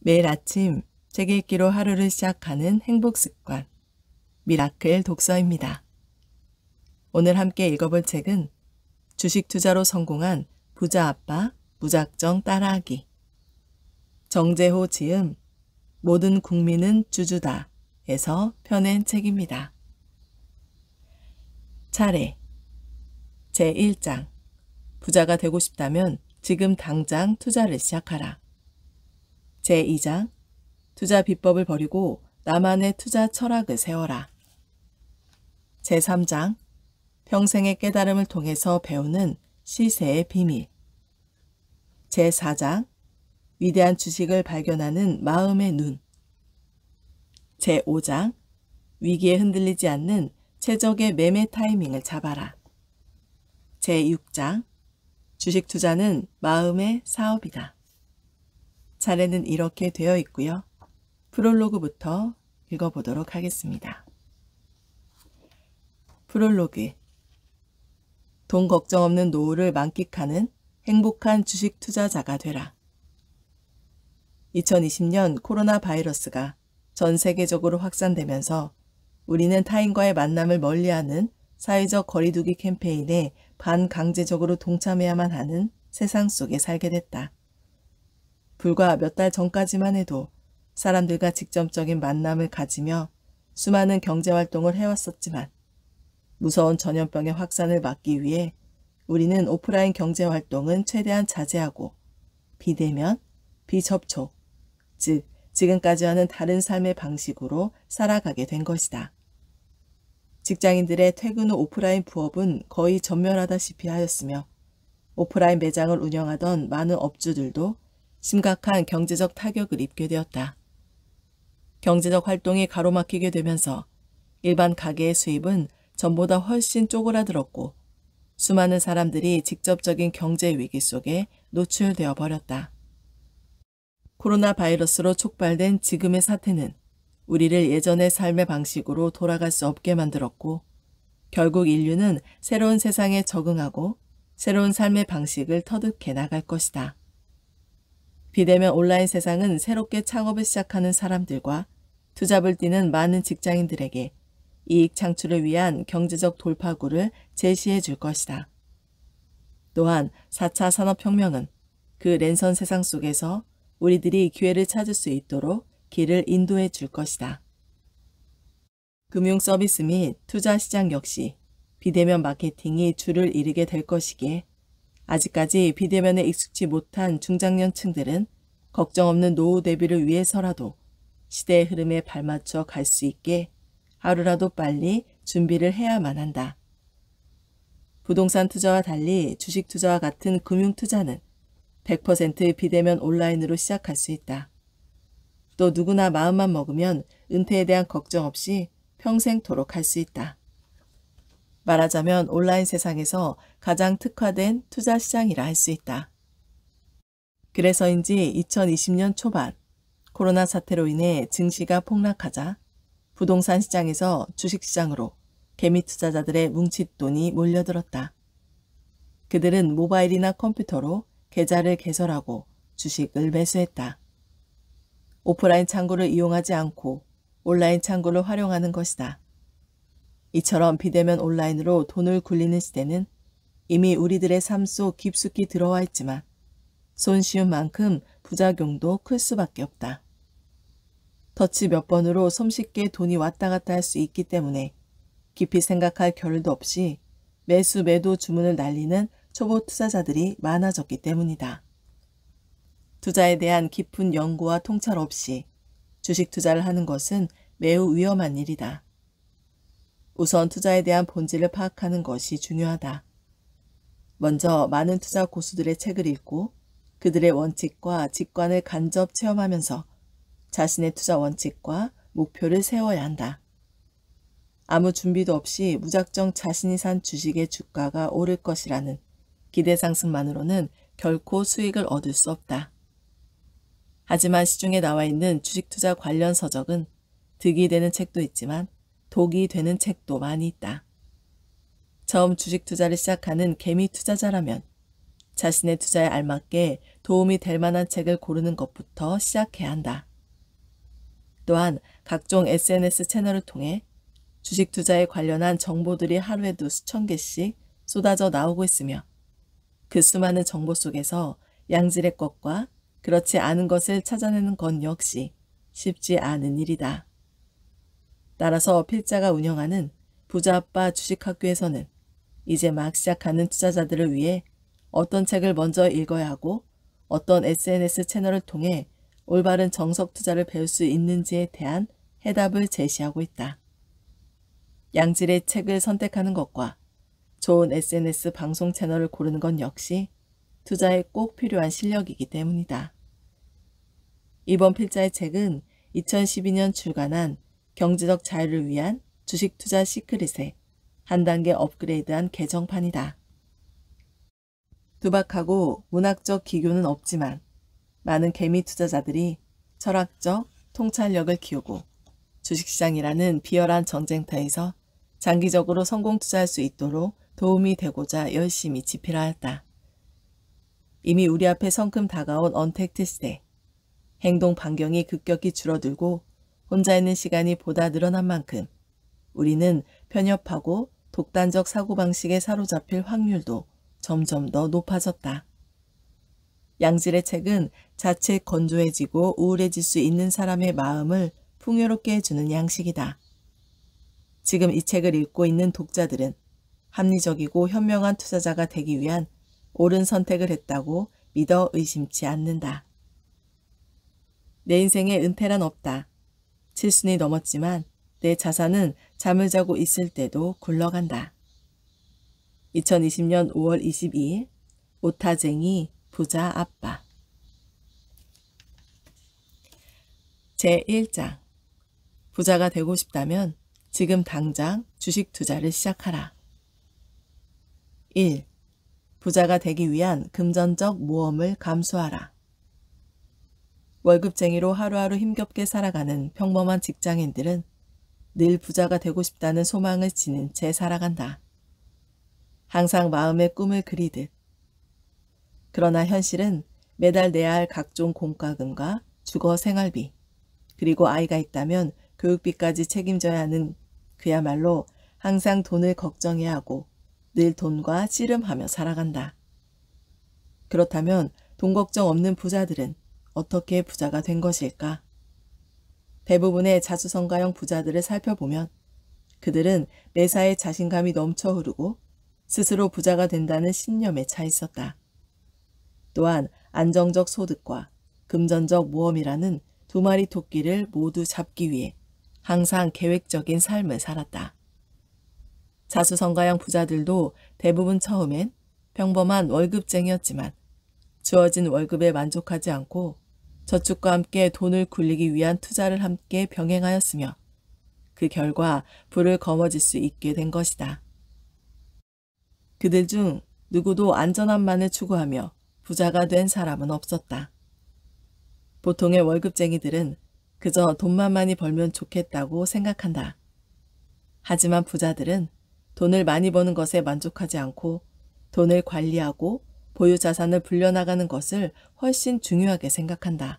매일 아침 책 읽기로 하루를 시작하는 행복 습관 미라클 독서입니다. 오늘 함께 읽어볼 책은 주식 투자로 성공한 부자 아빠 무작정 따라하기 정재호 지음 모든 국민은 주주다 에서 펴낸 책입니다. 차례 제1장 부자가 되고 싶다면 지금 당장 투자를 시작하라. 제2장 투자 비법을 버리고 나만의 투자 철학을 세워라. 제3장 평생의 깨달음을 통해서 배우는 시세의 비밀 제4장 위대한 주식을 발견하는 마음의 눈 제5장 위기에 흔들리지 않는 최적의 매매 타이밍을 잡아라. 제6장 주식 투자는 마음의 사업이다. 자료는 이렇게 되어 있고요. 프롤로그부터 읽어보도록 하겠습니다. 프롤로그 돈 걱정 없는 노후를 만끽하는 행복한 주식 투자자가 되라. 2020년 코로나 바이러스가 전 세계적으로 확산되면서 우리는 타인과의 만남을 멀리하는 사회적 거리두기 캠페인에 반강제적으로 동참해야만 하는 세상 속에 살게 됐다. 불과 몇 달 전까지만 해도 사람들과 직접적인 만남을 가지며 수많은 경제활동을 해왔었지만 무서운 전염병의 확산을 막기 위해 우리는 오프라인 경제활동은 최대한 자제하고 비대면, 비접촉, 즉 지금까지와는 다른 삶의 방식으로 살아가게 된 것이다. 직장인들의 퇴근 후 오프라인 부업은 거의 전멸하다시피 하였으며 오프라인 매장을 운영하던 많은 업주들도 심각한 경제적 타격을 입게 되었다. 경제적 활동이 가로막히게 되면서 일반 가게의 수입은 전보다 훨씬 쪼그라들었고 수많은 사람들이 직접적인 경제 위기 속에 노출되어 버렸다. 코로나 바이러스로 촉발된 지금의 사태는 우리를 예전의 삶의 방식으로 돌아갈 수 없게 만들었고 결국 인류는 새로운 세상에 적응하고 새로운 삶의 방식을 터득해 나갈 것이다. 비대면 온라인 세상은 새롭게 창업을 시작하는 사람들과 투잡을 뛰는 많은 직장인들에게 이익 창출을 위한 경제적 돌파구를 제시해 줄 것이다. 또한 4차 산업혁명은 그 랜선 세상 속에서 우리들이 기회를 찾을 수 있도록 길을 인도해 줄 것이다. 금융 서비스 및 투자 시장 역시 비대면 마케팅이 줄을 이루게 될 것이기에 아직까지 비대면에 익숙지 못한 중장년층들은 걱정 없는 노후 대비를 위해서라도 시대의 흐름에 발맞춰 갈 수 있게 하루라도 빨리 준비를 해야만 한다. 부동산 투자와 달리 주식 투자와 같은 금융 투자는 100% 비대면 온라인으로 시작할 수 있다. 또 누구나 마음만 먹으면 은퇴에 대한 걱정 없이 평생토록 할 수 있다. 말하자면 온라인 세상에서 가장 특화된 투자 시장이라 할 수 있다. 그래서인지 2020년 초반 코로나 사태로 인해 증시가 폭락하자 부동산 시장에서 주식시장으로 개미 투자자들의 뭉칫 돈이 몰려들었다. 그들은 모바일이나 컴퓨터로 계좌를 개설하고 주식을 매수했다. 오프라인 창구를 이용하지 않고 온라인 창구를 활용하는 것이다. 이처럼 비대면 온라인으로 돈을 굴리는 시대는 이미 우리들의 삶 속 깊숙이 들어와 있지만 손쉬운 만큼 부작용도 클 수밖에 없다. 터치 몇 번으로 손쉽게 돈이 왔다 갔다 할 수 있기 때문에 깊이 생각할 겨를도 없이 매수 매도 주문을 날리는 초보 투자자들이 많아졌기 때문이다. 투자에 대한 깊은 연구와 통찰 없이 주식 투자를 하는 것은 매우 위험한 일이다. 우선 투자에 대한 본질을 파악하는 것이 중요하다. 먼저 많은 투자 고수들의 책을 읽고 그들의 원칙과 직관을 간접 체험하면서 자신의 투자 원칙과 목표를 세워야 한다. 아무 준비도 없이 무작정 자신이 산 주식의 주가가 오를 것이라는 기대 상승만으로는 결코 수익을 얻을 수 없다. 하지만 시중에 나와 있는 주식 투자 관련 서적은 득이 되는 책도 있지만 독이 되는 책도 많이 있다. 처음 주식 투자를 시작하는 개미 투자자라면 자신의 투자에 알맞게 도움이 될 만한 책을 고르는 것부터 시작해야 한다. 또한 각종 SNS 채널을 통해 주식 투자에 관련한 정보들이 하루에도 수천 개씩 쏟아져 나오고 있으며 그 수많은 정보 속에서 양질의 것과 그렇지 않은 것을 찾아내는 건 역시 쉽지 않은 일이다. 따라서 필자가 운영하는 부자아빠 주식학교에서는 이제 막 시작하는 투자자들을 위해 어떤 책을 먼저 읽어야 하고 어떤 SNS 채널을 통해 올바른 정석 투자를 배울 수 있는지에 대한 해답을 제시하고 있다. 양질의 책을 선택하는 것과 좋은 SNS 방송 채널을 고르는 건 역시 투자에 꼭 필요한 실력이기 때문이다. 이번 필자의 책은 2012년 출간한 경제적 자유를 위한 주식 투자 시크릿의 한 단계 업그레이드한 개정판이다. 두박하고 문학적 기교는 없지만 많은 개미 투자자들이 철학적 통찰력을 키우고 주식시장이라는 비열한 전쟁터에서 장기적으로 성공 투자할 수 있도록 도움이 되고자 열심히 지필하였다 이미 우리 앞에 성큼 다가온 언택트 시대, 행동 반경이 급격히 줄어들고 혼자 있는 시간이 보다 늘어난 만큼 우리는 편협하고 독단적 사고방식에 사로잡힐 확률도 점점 더 높아졌다. 양질의 책은 자칫 건조해지고 우울해질 수 있는 사람의 마음을 풍요롭게 해주는 양식이다. 지금 이 책을 읽고 있는 독자들은 합리적이고 현명한 투자자가 되기 위한 옳은 선택을 했다고 믿어 의심치 않는다. 내 인생에 은퇴란 없다. 칠순이 넘었지만 내 자산은 잠을 자고 있을 때도 굴러간다. 2020년 5월 22일 오타쟁이 부자 아빠 제1장 부자가 되고 싶다면 지금 당장 주식 투자를 시작하라. 1. 부자가 되기 위한 금전적 모험을 감수하라. 월급쟁이로 하루하루 힘겹게 살아가는 평범한 직장인들은 늘 부자가 되고 싶다는 소망을 지닌 채 살아간다. 항상 마음의 꿈을 그리듯. 그러나 현실은 매달 내야 할 각종 공과금과 주거 생활비, 그리고 아이가 있다면 교육비까지 책임져야 하는 그야말로 항상 돈을 걱정해야 하고 늘 돈과 씨름하며 살아간다. 그렇다면 돈 걱정 없는 부자들은 어떻게 부자가 된 것일까? 대부분의 자수성가형 부자들을 살펴보면 그들은 매사에 자신감이 넘쳐 흐르고 스스로 부자가 된다는 신념에 차 있었다. 또한 안정적 소득과 금전적 모험이라는 두 마리 토끼를 모두 잡기 위해 항상 계획적인 삶을 살았다. 자수성가형 부자들도 대부분 처음엔 평범한 월급쟁이였지만 주어진 월급에 만족하지 않고 저축과 함께 돈을 굴리기 위한 투자를 함께 병행하였으며 그 결과 불을 거머쥘 수 있게 된 것이다. 그들 중 누구도 안전함만을 추구하며 부자가 된 사람은 없었다. 보통의 월급쟁이들은 그저 돈만 많이 벌면 좋겠다고 생각한다. 하지만 부자들은 돈을 많이 버는 것에 만족하지 않고 돈을 관리하고 보유 자산을 불려나가는 것을 훨씬 중요하게 생각한다.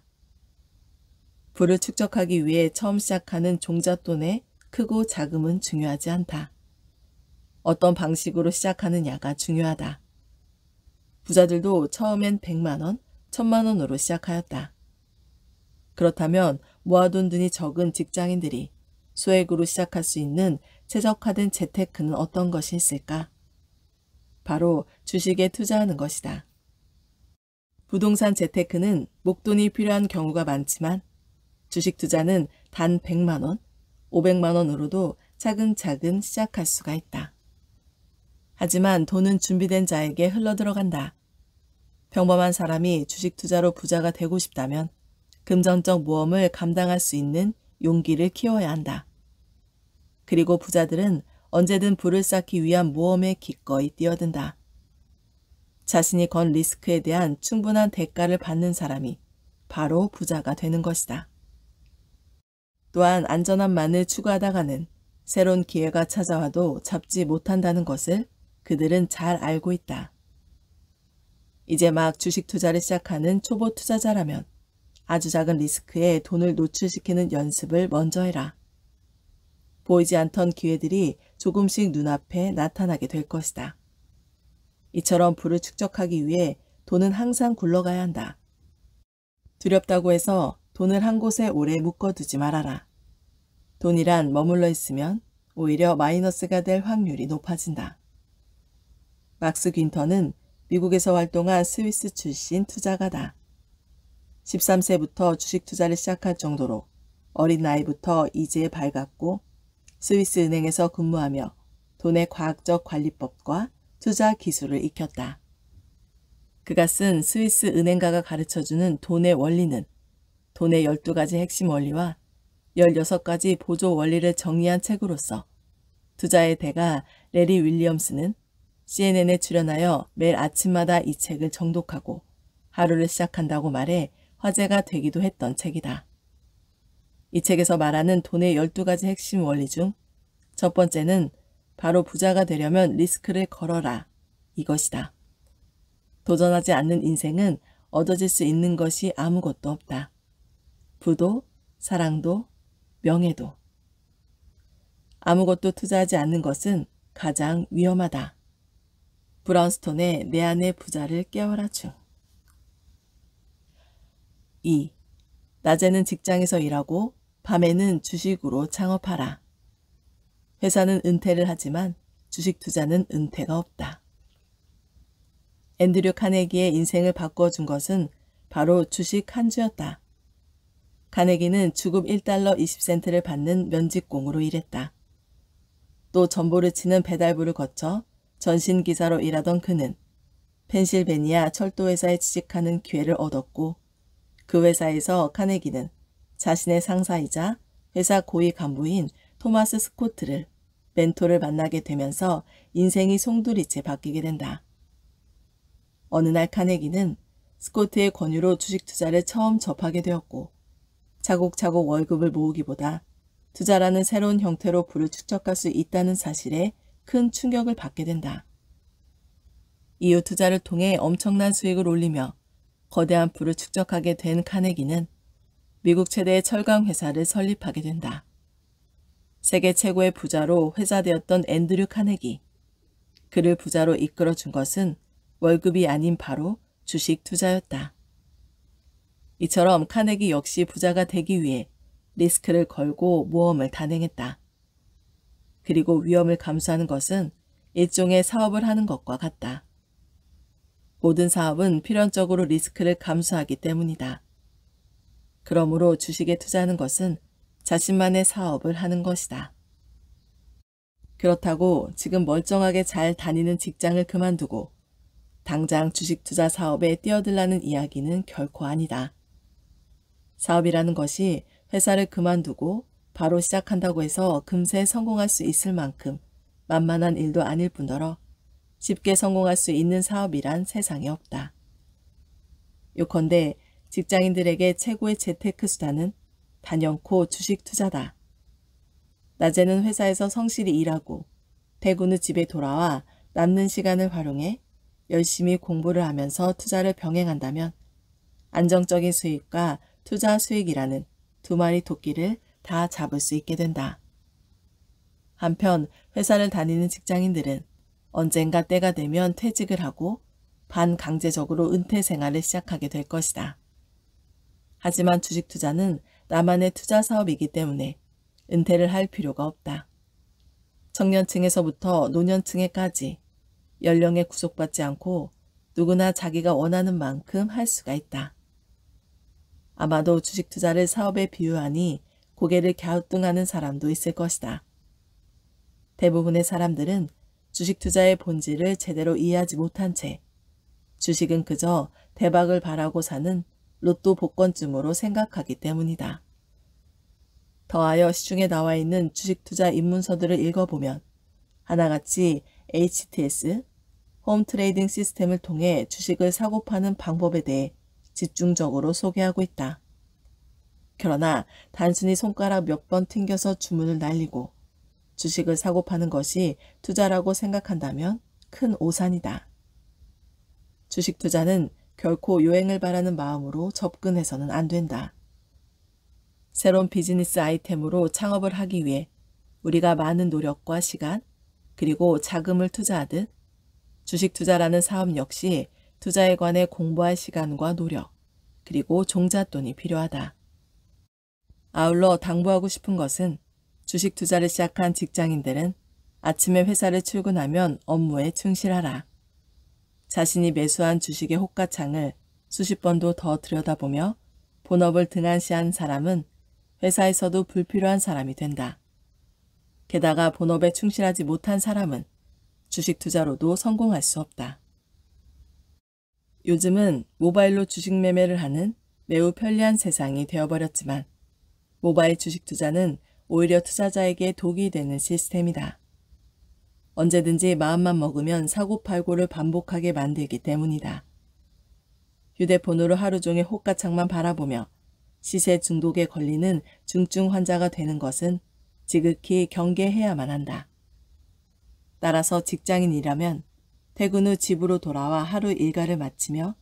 부를 축적하기 위해 처음 시작하는 종잣돈의 크고 작음은 중요하지 않다. 어떤 방식으로 시작하느냐가 중요하다. 부자들도 처음엔 100만원, 1000만원으로 시작하였다. 그렇다면 모아둔 돈이 적은 직장인들이 소액으로 시작할 수 있는 최적화된 재테크는 어떤 것이 있을까? 바로 주식에 투자하는 것이다. 부동산 재테크는 목돈이 필요한 경우가 많지만 주식 투자는 단 100만원, 500만원으로도 차근차근 시작할 수가 있다. 하지만 돈은 준비된 자에게 흘러들어간다. 평범한 사람이 주식 투자로 부자가 되고 싶다면 금전적 모험을 감당할 수 있는 용기를 키워야 한다. 그리고 부자들은 언제든 불을 쌓기 위한 모험에 기꺼이 뛰어든다. 자신이 건 리스크에 대한 충분한 대가를 받는 사람이 바로 부자가 되는 것이다. 또한 안전함만을 추구하다가는 새로운 기회가 찾아와도 잡지 못한다는 것을 그들은 잘 알고 있다. 이제 막 주식 투자를 시작하는 초보 투자자라면 아주 작은 리스크에 돈을 노출시키는 연습을 먼저 해라. 보이지 않던 기회들이 조금씩 눈앞에 나타나게 될 것이다. 이처럼 부를 축적하기 위해 돈은 항상 굴러가야 한다. 두렵다고 해서 돈을 한 곳에 오래 묶어두지 말아라. 돈이란 머물러 있으면 오히려 마이너스가 될 확률이 높아진다. 막스 귄터는 미국에서 활동한 스위스 출신 투자가다. 13세부터 주식 투자를 시작할 정도로 어린 나이부터 이제 밝았고 스위스 은행에서 근무하며 돈의 과학적 관리법과 투자 기술을 익혔다. 그가 쓴 스위스 은행가가 가르쳐주는 돈의 원리는 돈의 12가지 핵심 원리와 16가지 보조 원리를 정리한 책으로서 투자의 대가 레리 윌리엄스는 CNN에 출연하여 매일 아침마다 이 책을 정독하고 하루를 시작한다고 말해 화제가 되기도 했던 책이다. 이 책에서 말하는 돈의 12가지 핵심 원리 중 첫 번째는 바로 부자가 되려면 리스크를 걸어라 이것이다. 도전하지 않는 인생은 얻어질 수 있는 것이 아무것도 없다. 부도, 사랑도, 명예도. 아무것도 투자하지 않는 것은 가장 위험하다. 브라운스톤의 내 안의 부자를 깨워라 중. 2. 낮에는 직장에서 일하고 밤에는 주식으로 창업하라. 회사는 은퇴를 하지만 주식 투자는 은퇴가 없다. 앤드류 카네기의 인생을 바꿔준 것은 바로 주식 한주였다. 카네기는 주급 1달러 20센트를 받는 면직공으로 일했다. 또 전보를 치는 배달부를 거쳐 전신기사로 일하던 그는 펜실베니아 철도회사에 취직하는 기회를 얻었고 그 회사에서 카네기는 자신의 상사이자 회사 고위 간부인 토마스 스코트를 멘토를 만나게 되면서 인생이 송두리째 바뀌게 된다. 어느 날 카네기는 스코트의 권유로 주식 투자를 처음 접하게 되었고 차곡차곡 월급을 모으기보다 투자라는 새로운 형태로 부를 축적할 수 있다는 사실에 큰 충격을 받게 된다. 이후 투자를 통해 엄청난 수익을 올리며 거대한 부를 축적하게 된 카네기는 미국 최대의 철강 회사를 설립하게 된다. 세계 최고의 부자로 회자되었던 앤드류 카네기. 그를 부자로 이끌어준 것은 월급이 아닌 바로 주식 투자였다. 이처럼 카네기 역시 부자가 되기 위해 리스크를 걸고 모험을 단행했다. 그리고 위험을 감수하는 것은 일종의 사업을 하는 것과 같다. 모든 사업은 필연적으로 리스크를 감수하기 때문이다. 그러므로 주식에 투자하는 것은 자신만의 사업을 하는 것이다. 그렇다고 지금 멀쩡하게 잘 다니는 직장을 그만두고 당장 주식 투자 사업에 뛰어들라는 이야기는 결코 아니다. 사업이라는 것이 회사를 그만두고 바로 시작한다고 해서 금세 성공할 수 있을 만큼 만만한 일도 아닐 뿐더러 쉽게 성공할 수 있는 사업이란 세상에 없다. 요컨대 직장인들에게 최고의 재테크 수단은 단연코 주식 투자다. 낮에는 회사에서 성실히 일하고 퇴근 후 집에 돌아와 남는 시간을 활용해 열심히 공부를 하면서 투자를 병행한다면 안정적인 수익과 투자 수익이라는 두 마리 토끼를 다 잡을 수 있게 된다. 한편 회사를 다니는 직장인들은 언젠가 때가 되면 퇴직을 하고 반강제적으로 은퇴 생활을 시작하게 될 것이다. 하지만 주식 투자는 나만의 투자 사업이기 때문에 은퇴를 할 필요가 없다. 청년층에서부터 노년층에까지 연령에 구속받지 않고 누구나 자기가 원하는 만큼 할 수가 있다. 아마도 주식 투자를 사업에 비유하니 고개를 갸우뚱하는 사람도 있을 것이다. 대부분의 사람들은 주식 투자의 본질을 제대로 이해하지 못한 채 주식은 그저 대박을 바라고 사는 로또 복권쯤으로 생각하기 때문이다. 더하여 시중에 나와 있는 주식투자 입문서들을 읽어보면 하나같이 HTS, 홈트레이딩 시스템을 통해 주식을 사고 파는 방법에 대해 집중적으로 소개하고 있다. 그러나 단순히 손가락 몇 번 튕겨서 주문을 날리고 주식을 사고 파는 것이 투자라고 생각한다면 큰 오산이다. 주식 투자는 결코 여행을 바라는 마음으로 접근해서는 안 된다. 새로운 비즈니스 아이템으로 창업을 하기 위해 우리가 많은 노력과 시간, 그리고 자금을 투자하듯 주식 투자라는 사업 역시 투자에 관해 공부할 시간과 노력, 그리고 종잣돈이 필요하다. 아울러 당부하고 싶은 것은 주식 투자를 시작한 직장인들은 아침에 회사를 출근하면 업무에 충실하라. 자신이 매수한 주식의 호가창을 수십 번도 더 들여다보며 본업을 등한시한 사람은 회사에서도 불필요한 사람이 된다. 게다가 본업에 충실하지 못한 사람은 주식 투자로도 성공할 수 없다. 요즘은 모바일로 주식 매매를 하는 매우 편리한 세상이 되어버렸지만 모바일 주식 투자는 오히려 투자자에게 독이 되는 시스템이다. 언제든지 마음만 먹으면 사고팔고를 반복하게 만들기 때문이다. 휴대폰으로 하루 종일 호가창만 바라보며 시세 중독에 걸리는 중증 환자가 되는 것은 지극히 경계해야만 한다. 따라서 직장인이라면 퇴근 후 집으로 돌아와 하루 일과를 마치며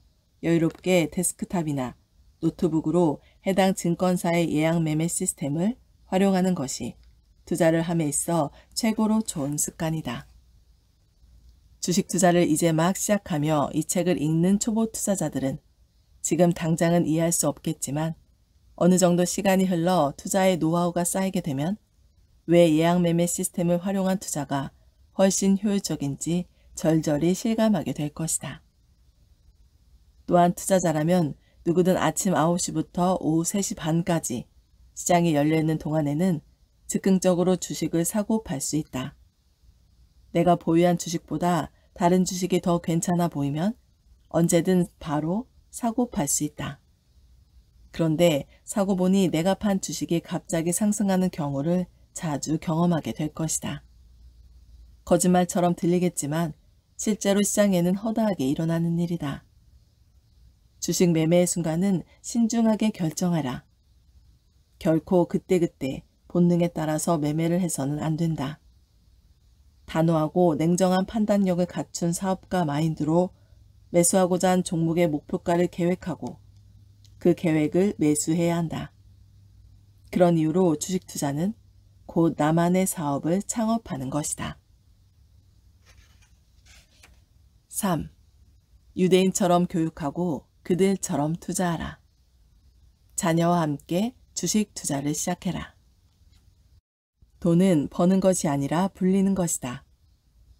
여유롭게 데스크탑이나 노트북으로 해당 증권사의 예약 매매 시스템을 활용하는 것이 투자를 함에 있어 최고로 좋은 습관이다. 주식 투자를 이제 막 시작하며 이 책을 읽는 초보 투자자들은 지금 당장은 이해할 수 없겠지만 어느 정도 시간이 흘러 투자의 노하우가 쌓이게 되면 왜 예약매매 시스템을 활용한 투자가 훨씬 효율적인지 절절히 실감하게 될 것이다. 또한 투자자라면 누구든 아침 9시부터 오후 3시 반까지 시장이 열려있는 동안에는 즉흥적으로 주식을 사고 팔 수 있다. 내가 보유한 주식보다 다른 주식이 더 괜찮아 보이면 언제든 바로 사고 팔 수 있다. 그런데 사고 보니 내가 판 주식이 갑자기 상승하는 경우를 자주 경험하게 될 것이다. 거짓말처럼 들리겠지만 실제로 시장에는 허다하게 일어나는 일이다. 주식 매매의 순간은 신중하게 결정하라. 결코 그때그때 본능에 따라서 매매를 해서는 안 된다. 단호하고 냉정한 판단력을 갖춘 사업가 마인드로 매수하고자 한 종목의 목표가를 계획하고 그 계획을 매수해야 한다. 그런 이유로 주식 투자는 곧 나만의 사업을 창업하는 것이다. 3. 유대인처럼 교육하고 그들처럼 투자하라. 자녀와 함께 주식 투자를 시작해라. 돈은 버는 것이 아니라 불리는 것이다.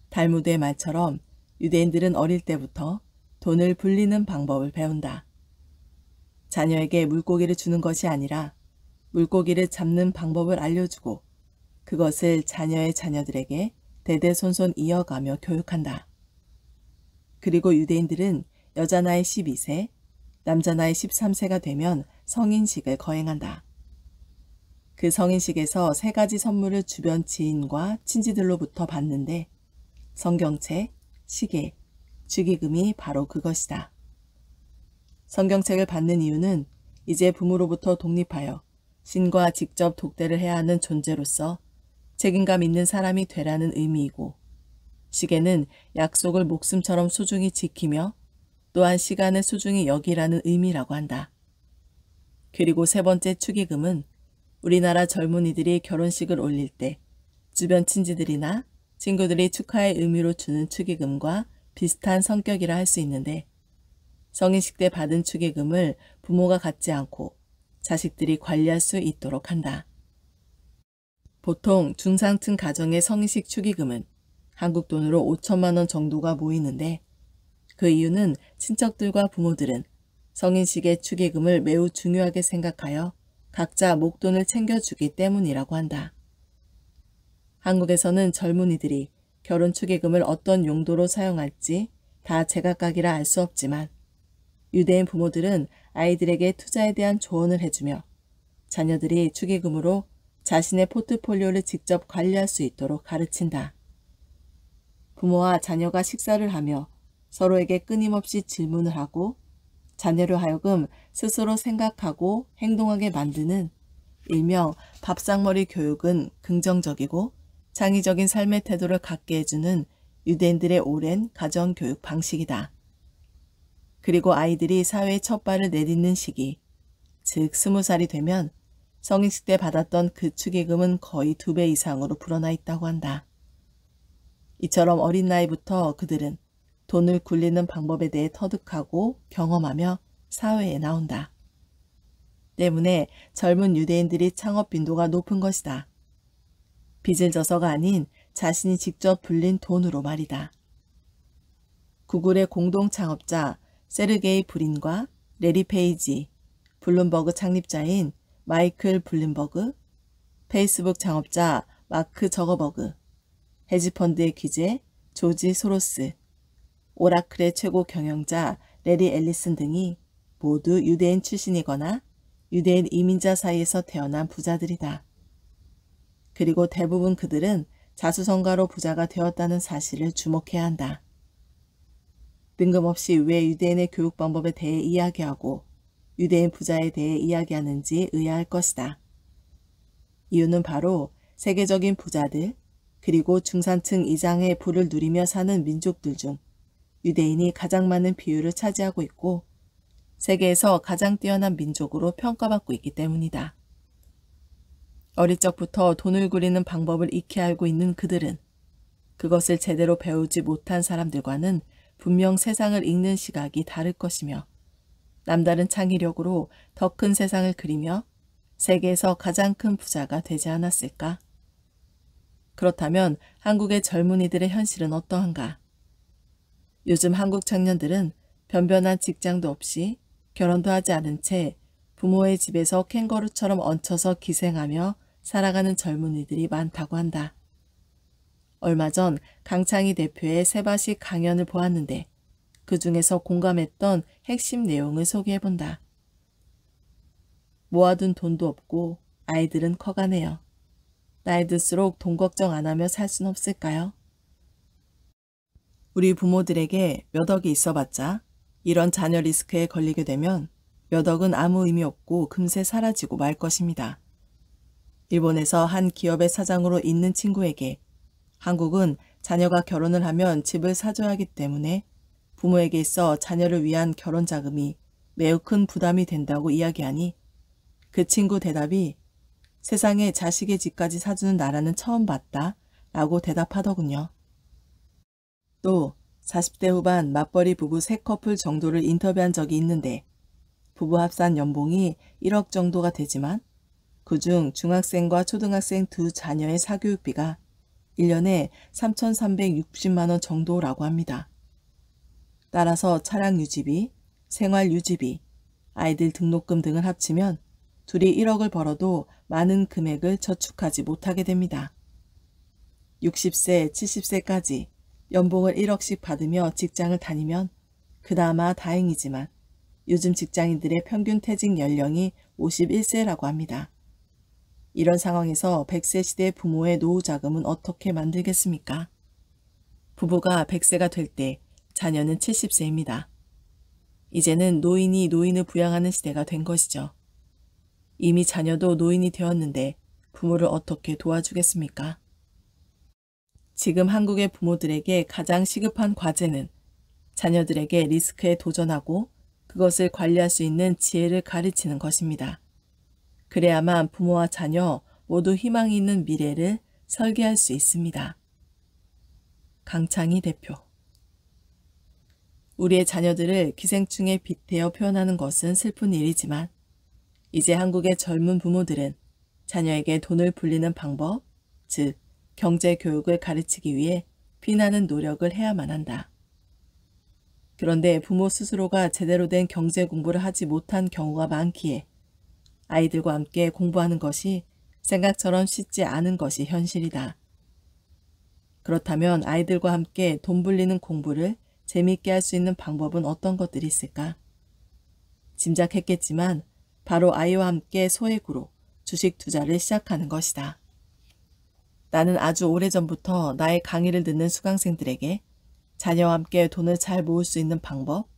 달무드의 말처럼 유대인들은 어릴 때부터 돈을 불리는 방법을 배운다. 자녀에게 물고기를 주는 것이 아니라 물고기를 잡는 방법을 알려주고 그것을 자녀의 자녀들에게 대대손손 이어가며 교육한다. 그리고 유대인들은 여자 나이 12세, 남자 나이 13세가 되면 성인식을 거행한다. 그 성인식에서 세 가지 선물을 주변 지인과 친지들로부터 받는데 성경책, 시계, 축기금이 바로 그것이다. 성경책을 받는 이유는 이제 부모로부터 독립하여 신과 직접 독대를 해야 하는 존재로서 책임감 있는 사람이 되라는 의미이고 시계는 약속을 목숨처럼 소중히 지키며 또한 시간을 소중히 여기라는 의미라고 한다. 그리고 세 번째 축의금은 우리나라 젊은이들이 결혼식을 올릴 때 주변 친지들이나 친구들이 축하의 의미로 주는 축의금과 비슷한 성격이라 할 수 있는데 성인식 때 받은 축의금을 부모가 갖지 않고 자식들이 관리할 수 있도록 한다. 보통 중상층 가정의 성인식 축의금은 한국 돈으로 5천만 원 정도가 모이는데 그 이유는 친척들과 부모들은 성인식의 축의금을 매우 중요하게 생각하여 각자 목돈을 챙겨주기 때문이라고 한다. 한국에서는 젊은이들이 결혼 축의금을 어떤 용도로 사용할지 다 제각각이라 알 수 없지만 유대인 부모들은 아이들에게 투자에 대한 조언을 해주며 자녀들이 축의금으로 자신의 포트폴리오를 직접 관리할 수 있도록 가르친다. 부모와 자녀가 식사를 하며 서로에게 끊임없이 질문을 하고 자녀로 하여금 스스로 생각하고 행동하게 만드는 일명 밥상머리 교육은 긍정적이고 창의적인 삶의 태도를 갖게 해주는 유대인들의 오랜 가정교육 방식이다. 그리고 아이들이 사회의 첫 발을 내딛는 시기, 즉 스무 살이 되면 성인식 때 받았던 그 축의금은 거의 두 배 이상으로 불어나 있다고 한다. 이처럼 어린 나이부터 그들은 돈을 굴리는 방법에 대해 터득하고 경험하며 사회에 나온다. 때문에 젊은 유대인들이 창업 빈도가 높은 것이다. 빚을 져서가 아닌 자신이 직접 불린 돈으로 말이다. 구글의 공동 창업자 세르게이 브린과 레리 페이지, 블룸버그 창립자인 마이클 블룸버그, 페이스북 창업자 마크 저거버그, 헤지펀드의 기재 조지 소로스, 오라클의 최고 경영자 레리 앨리슨 등이 모두 유대인 출신이거나 유대인 이민자 사이에서 태어난 부자들이다. 그리고 대부분 그들은 자수성가로 부자가 되었다는 사실을 주목해야 한다. 뜬금없이 왜 유대인의 교육 방법에 대해 이야기하고 유대인 부자에 대해 이야기하는지 의아할 것이다. 이유는 바로 세계적인 부자들 그리고 중산층 이상의 부를 누리며 사는 민족들 중 유대인이 가장 많은 비율을 차지하고 있고 세계에서 가장 뛰어난 민족으로 평가받고 있기 때문이다. 어릴 적부터 돈을 구리는 방법을 익히 알고 있는 그들은 그것을 제대로 배우지 못한 사람들과는 분명 세상을 읽는 시각이 다를 것이며 남다른 창의력으로 더 큰 세상을 그리며 세계에서 가장 큰 부자가 되지 않았을까? 그렇다면 한국의 젊은이들의 현실은 어떠한가? 요즘 한국 청년들은 변변한 직장도 없이 결혼도 하지 않은 채 부모의 집에서 캥거루처럼 얹혀서 기생하며 살아가는 젊은이들이 많다고 한다. 얼마 전 강창희 대표의 세바시 강연을 보았는데 그 중에서 공감했던 핵심 내용을 소개해본다. 모아둔 돈도 없고 아이들은 커가네요. 나이 들수록 돈 걱정 안 하며 살 순 없을까요? 우리 부모들에게 몇 억이 있어봤자 이런 자녀 리스크에 걸리게 되면 몇 억은 아무 의미 없고 금세 사라지고 말 것입니다. 일본에서 한 기업의 사장으로 있는 친구에게 한국은 자녀가 결혼을 하면 집을 사줘야 하기 때문에 부모에게 있어 자녀를 위한 결혼 자금이 매우 큰 부담이 된다고 이야기하니 그 친구 대답이 세상에 자식의 집까지 사주는 나라는 처음 봤다 라고 대답하더군요. 또 40대 후반 맞벌이 부부 3커플 정도를 인터뷰한 적이 있는데 부부 합산 연봉이 1억 정도가 되지만 그중 중학생과 초등학생 두 자녀의 사교육비가 1년에 3,360만원 정도라고 합니다. 따라서 차량 유지비, 생활 유지비, 아이들 등록금 등을 합치면 둘이 1억을 벌어도 많은 금액을 저축하지 못하게 됩니다. 60세, 70세까지 연봉을 1억씩 받으며 직장을 다니면 그나마 다행이지만 요즘 직장인들의 평균 퇴직 연령이 51세라고 합니다. 이런 상황에서 100세 시대 부모의 노후 자금은 어떻게 만들겠습니까? 부부가 100세가 될 때 자녀는 70세입니다. 이제는 노인이 노인을 부양하는 시대가 된 것이죠. 이미 자녀도 노인이 되었는데 부모를 어떻게 도와주겠습니까? 지금 한국의 부모들에게 가장 시급한 과제는 자녀들에게 리스크에 도전하고 그것을 관리할 수 있는 지혜를 가르치는 것입니다. 그래야만 부모와 자녀 모두 희망이 있는 미래를 설계할 수 있습니다. 강창희 대표 우리의 자녀들을 기생충에 빗대어 표현하는 것은 슬픈 일이지만 이제 한국의 젊은 부모들은 자녀에게 돈을 불리는 방법, 즉 경제 교육을 가르치기 위해 비나는 노력을 해야만 한다. 그런데 부모 스스로가 제대로 된 경제 공부를 하지 못한 경우가 많기에 아이들과 함께 공부하는 것이 생각처럼 쉽지 않은 것이 현실이다. 그렇다면 아이들과 함께 돈 불리는 공부를 재미있게 할 수 있는 방법은 어떤 것들이 있을까? 짐작했겠지만 바로 아이와 함께 소액으로 주식 투자를 시작하는 것이다. 나는 아주 오래전부터 나의 강의를 듣는 수강생들에게 자녀와 함께 돈을 잘 모을 수 있는 방법,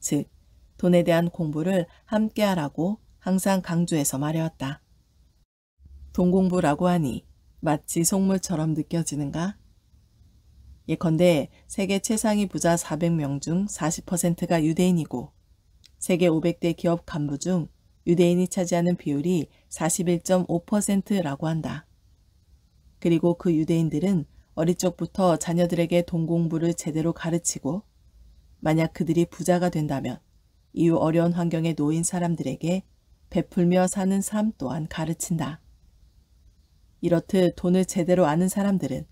즉 돈에 대한 공부를 함께 하라고 항상 강조해서 말해왔다. 돈 공부라고 하니 마치 속물처럼 느껴지는가? 예컨대 세계 최상위 부자 400명 중 40%가 유대인이고 세계 500대 기업 간부 중 유대인이 차지하는 비율이 41.5%라고 한다. 그리고 그 유대인들은 어릴 적부터 자녀들에게 동공부를 제대로 가르치고 만약 그들이 부자가 된다면 이후 어려운 환경에 놓인 사람들에게 베풀며 사는 삶 또한 가르친다. 이렇듯 돈을 제대로 아는 사람들은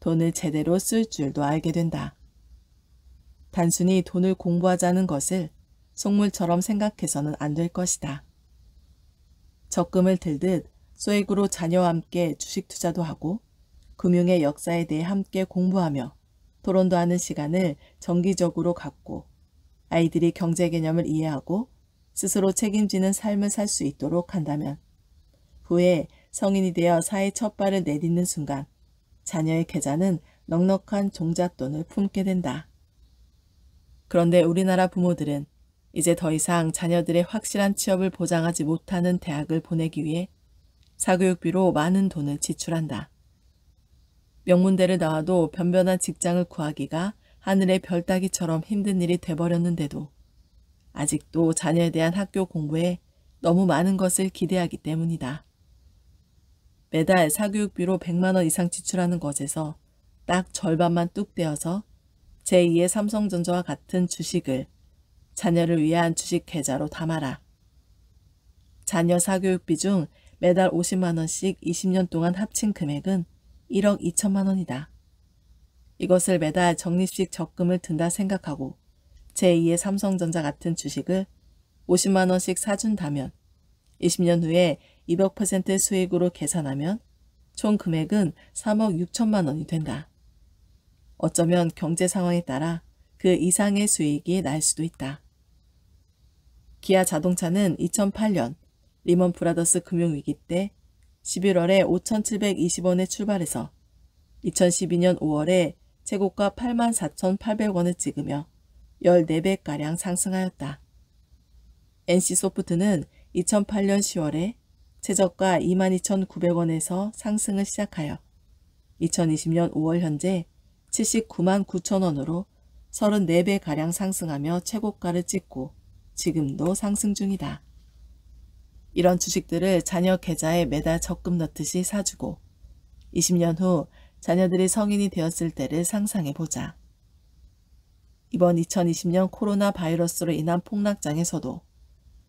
돈을 제대로 쓸 줄도 알게 된다. 단순히 돈을 공부하자는 것을 속물처럼 생각해서는 안 될 것이다. 적금을 들듯 소액으로 자녀와 함께 주식 투자도 하고 금융의 역사에 대해 함께 공부하며 토론도 하는 시간을 정기적으로 갖고 아이들이 경제 개념을 이해하고 스스로 책임지는 삶을 살 수 있도록 한다면 후에 성인이 되어 사회 첫 발을 내딛는 순간 자녀의 계좌는 넉넉한 종잣돈을 품게 된다. 그런데 우리나라 부모들은 이제 더 이상 자녀들의 확실한 취업을 보장하지 못하는 대학을 보내기 위해 사교육비로 많은 돈을 지출한다. 명문대를 나와도 변변한 직장을 구하기가 하늘의 별 따기처럼 힘든 일이 돼버렸는데도 아직도 자녀에 대한 학교 공부에 너무 많은 것을 기대하기 때문이다. 매달 사교육비로 100만원 이상 지출하는 것에서 딱 절반만 뚝 떼어서 제2의 삼성전자와 같은 주식을 자녀를 위한 주식 계좌로 담아라. 자녀 사교육비 중 매달 50만원씩 20년 동안 합친 금액은 1억 2천만 원이다. 이것을 매달 적립식 적금을 든다 생각하고 제2의 삼성전자 같은 주식을 50만원씩 사준다면 20년 후에 200% 수익으로 계산하면 총 금액은 3억 6천만 원이 된다. 어쩌면 경제 상황에 따라 그 이상의 수익이 날 수도 있다. 기아 자동차는 2008년 리먼 브라더스 금융위기 때 11월에 5,720원에 출발해서 2012년 5월에 최고가 84,800원을 찍으며 14배가량 상승하였다. NC소프트는 2008년 10월에 최저가 22,900원에서 상승을 시작하여 2020년 5월 현재 79만 9천원으로 34배가량 상승하며 최고가를 찍고 지금도 상승 중이다. 이런 주식들을 자녀 계좌에 매달 적금 넣듯이 사주고 20년 후 자녀들이 성인이 되었을 때를 상상해 보자. 이번 2020년 코로나 바이러스로 인한 폭락장에서도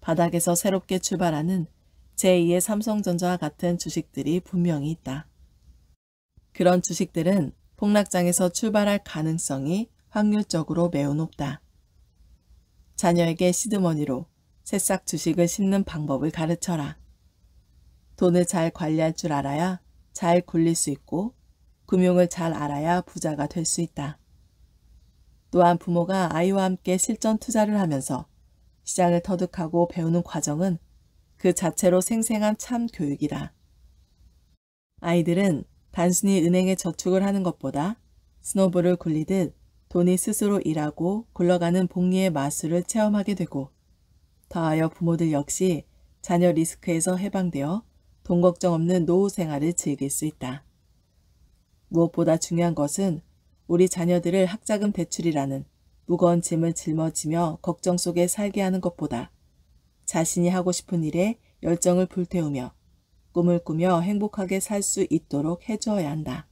바닥에서 새롭게 출발하는 제2의 삼성전자와 같은 주식들이 분명히 있다. 그런 주식들은 폭락장에서 출발할 가능성이 확률적으로 매우 높다. 자녀에게 시드머니로 새싹 주식을 심는 방법을 가르쳐라. 돈을 잘 관리할 줄 알아야 잘 굴릴 수 있고 금융을 잘 알아야 부자가 될 수 있다. 또한 부모가 아이와 함께 실전 투자를 하면서 시장을 터득하고 배우는 과정은 그 자체로 생생한 참 교육이다. 아이들은 단순히 은행에 저축을 하는 것보다 스노볼을 굴리듯 돈이 스스로 일하고 굴러가는 복리의 마술을 체험하게 되고 더하여 부모들 역시 자녀 리스크에서 해방되어 돈 걱정 없는 노후 생활을 즐길 수 있다. 무엇보다 중요한 것은 우리 자녀들을 학자금 대출이라는 무거운 짐을 짊어지며 걱정 속에 살게 하는 것보다 자신이 하고 싶은 일에 열정을 불태우며 꿈을 꾸며 행복하게 살 수 있도록 해주어야 한다.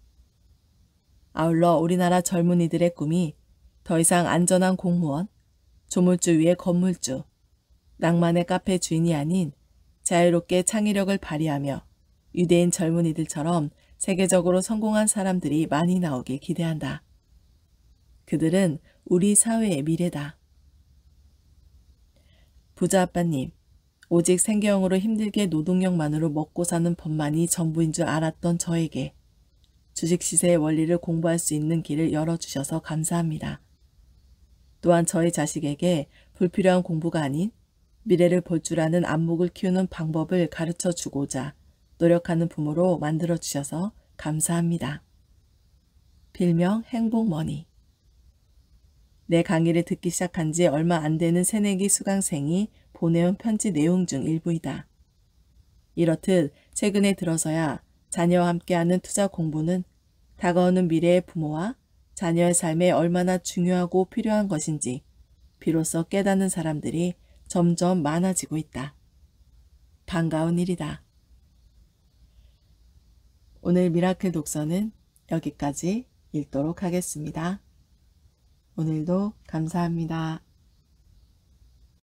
아울러 우리나라 젊은이들의 꿈이 더 이상 안전한 공무원, 조물주 위의 건물주, 낭만의 카페 주인이 아닌 자유롭게 창의력을 발휘하며 유대인 젊은이들처럼 세계적으로 성공한 사람들이 많이 나오길 기대한다. 그들은 우리 사회의 미래다. 부자 아빠님, 오직 생계형으로 힘들게 노동력만으로 먹고 사는 법만이 전부인 줄 알았던 저에게 주식시세의 원리를 공부할 수 있는 길을 열어주셔서 감사합니다. 또한 저의 자식에게 불필요한 공부가 아닌 미래를 볼 줄 아는 안목을 키우는 방법을 가르쳐 주고자 노력하는 부모로 만들어 주셔서 감사합니다. 빌명 행복머니 내 강의를 듣기 시작한 지 얼마 안 되는 새내기 수강생이 보내온 편지 내용 중 일부이다. 이렇듯 최근에 들어서야 자녀와 함께하는 투자 공부는 다가오는 미래의 부모와 자녀의 삶에 얼마나 중요하고 필요한 것인지 비로소 깨닫는 사람들이 점점 많아지고 있다. 반가운 일이다. 오늘 미라클 독서는 여기까지 읽도록 하겠습니다. 오늘도 감사합니다.